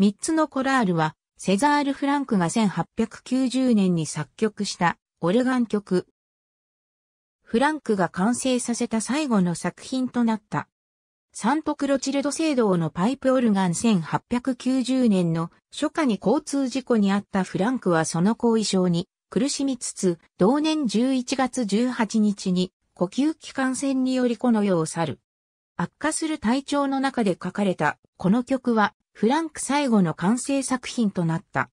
三つのコラールは、セザール・フランクが1890年に作曲したオルガン曲。フランクが完成させた最後の作品となった。サントクロチルド聖堂のパイプオルガン1890年の初夏に交通事故にあったフランクはその後遺症に苦しみつつ、同年11月18日に呼吸器感染によりこの世を去る。悪化する体調の中で書かれたこの曲はフランク最後の完成作品となった。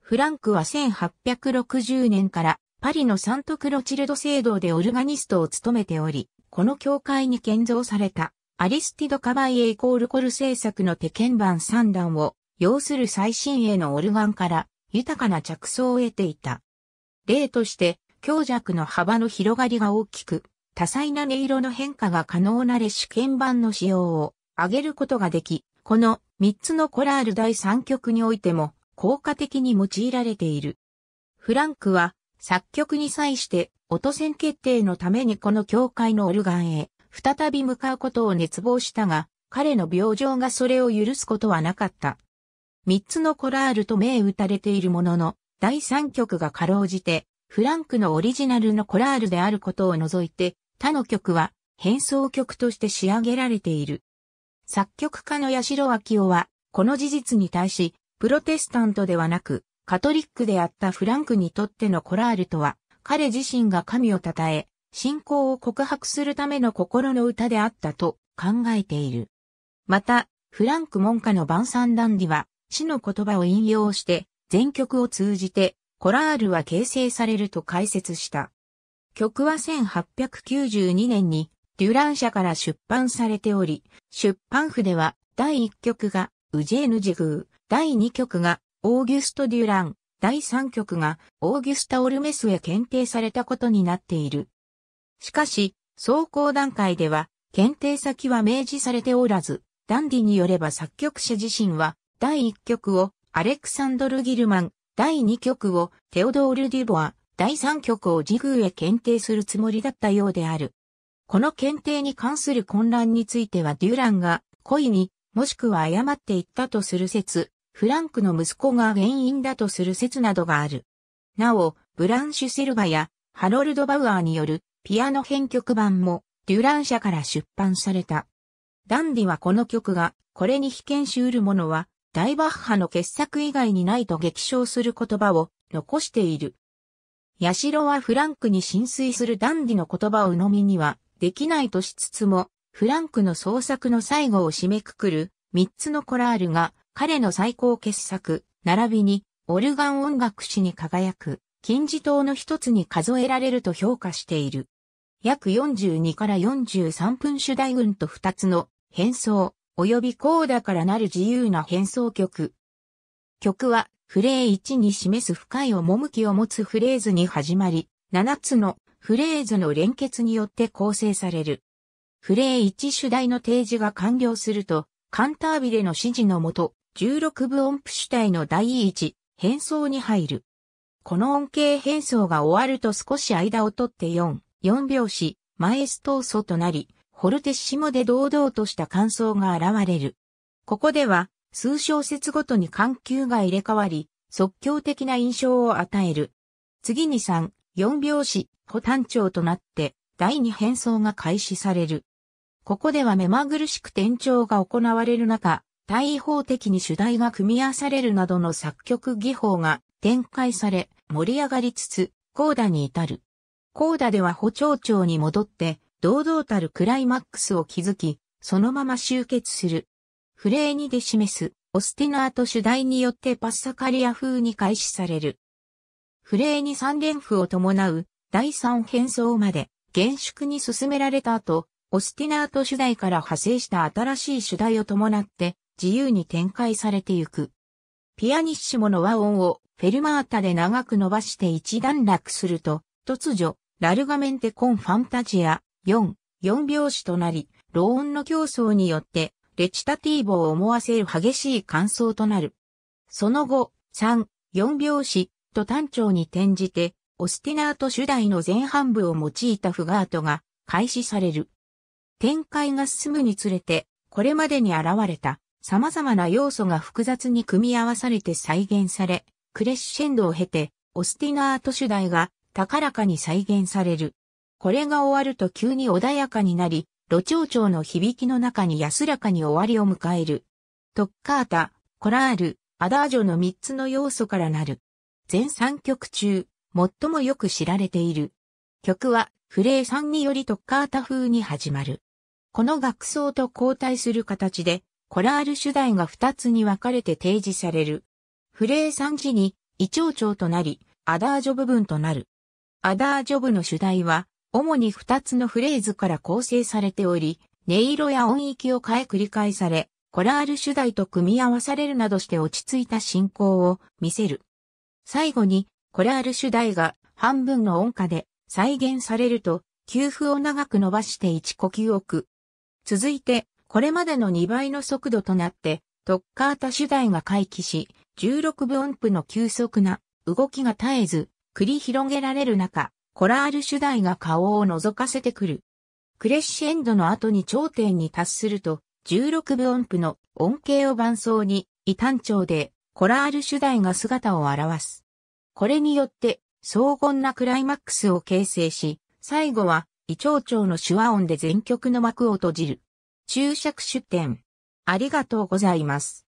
フランクは1860年からパリのサントクロチルド聖堂でオルガニストを務めており、この教会に建造されたアリスティド・カバイエイコールコル制作の手鍵盤3段を要する最新鋭のオルガンから豊かな着想を得ていた。例として強弱の幅の広がりが大きく、多彩な音色の変化が可能なレシュ鍵盤の使用を上げることができ、この3つのコラール第3曲においても効果的に用いられている。フランクは作曲に際して音線決定のためにこの教会のオルガンへ再び向かうことを熱望したが、彼の病状がそれを許すことはなかった。3つのコラールと銘打たれているものの、第3曲がかろうじて、フランクのオリジナルのコラールであることを除いて、他の曲は変奏曲として仕上げられている。作曲家の八代明夫は、この事実に対し、プロテスタントではなく、カトリックであったフランクにとってのコラールとは、彼自身が神を称え、信仰を告白するための心の歌であったと考えている。また、フランク門下の晩餐ダンディは、死の言葉を引用して、全曲を通じて、コラールは形成されると解説した。曲は1892年に、デュラン社から出版されており、出版譜では、第1曲がウジェーヌジグー、第2曲がオーギュスト・デュラン、第3曲がオーギュスタ・オルメスへ検定されたことになっている。しかし、走行段階では、検定先は明示されておらず、ダンディによれば作曲者自身は、第1曲をアレクサンドル・ギルマン、第2曲をテオドール・デュボア、第3曲をジグーへ検定するつもりだったようである。この検定に関する混乱についてはデュランが故意にもしくは誤っていったとする説、フランクの息子が原因だとする説などがある。なお、ブランシュ・セルバやハロルド・バウアーによるピアノ編曲版もデュラン社から出版された。ダンディはこの曲がこれに被験しうるものは大バッハの傑作以外にないと激賞する言葉を残している。ヤシロはフランクに浸水するダンディの言葉を鵜呑みにはできないとしつつも、フランクの創作の最後を締めくくる三つのコラールが彼の最高傑作、並びにオルガン音楽史に輝く金字塔の一つに数えられると評価している。約42から43分主題群と二つの変奏、及びコーダからなる自由な変奏曲。曲はフレー1に示す深い趣を持つフレーズに始まり、7つのフレーズの連結によって構成される。フレー1主題の提示が完了すると、カンタービレの指示のもと、16部音符主体の第1変装に入る。この音形変装が終わると少し間をとって4、4拍子、マエストーソとなり、ホルテッシモで堂々とした感想が現れる。ここでは、数小節ごとに緩急が入れ替わり、即興的な印象を与える。次に3、4拍子、古単調となって、第二変装が開始される。ここでは目まぐるしく転調が行われる中、対位法的に主題が組み合わされるなどの作曲技法が展開され、盛り上がりつつ、コーダに至る。コーダでは補聴調に戻って、堂々たるクライマックスを築き、そのまま集結する。フレーにで示す、オスティナート主題によってパッサカリア風に開始される。フレーに三連符を伴う、第3変装まで厳粛に進められた後、オスティナート主題から派生した新しい主題を伴って自由に展開されていく。ピアニッシモの和音をフェルマータで長く伸ばして一段落すると、突如、ラルガメンテコンファンタジア4、4拍子となり、ローンの競争によってレチタティーボを思わせる激しい感想となる。その後、3、4拍子と単調に転じて、オスティナート主題の前半部を用いたフガートが開始される。展開が進むにつれて、これまでに現れた様々な要素が複雑に組み合わされて再現され、クレッシェンドを経て、オスティナート主題が高らかに再現される。これが終わると急に穏やかになり、路長長の響きの中に安らかに終わりを迎える。トッカータ、コラール、アダージョの3つの要素からなる。全3曲中、最もよく知られている。曲は、フレーさんによりトッカータ風に始まる。この楽奏と交代する形で、コラール主題が2つに分かれて提示される。フレー3時に、胃腸長となり、アダージョ部分となる。アダージョ部の主題は、主に2つのフレーズから構成されており、音色や音域を変え繰り返され、コラール主題と組み合わされるなどして落ち着いた進行を見せる。最後に、コラール主題が半分の音下で再現されると、休符を長く伸ばして1呼吸置く。続いて、これまでの2倍の速度となって、トッカータ主題が回帰し、16分音符の急速な動きが絶えず、繰り広げられる中、コラール主題が顔を覗かせてくる。クレッシェンドの後に頂点に達すると、16分音符の音形を伴奏に、異単調で、コラール主題が姿を現す。これによって、荘厳なクライマックスを形成し、最後は、胃腸腸の手話音で全曲の幕を閉じる。注釈出典。ありがとうございます。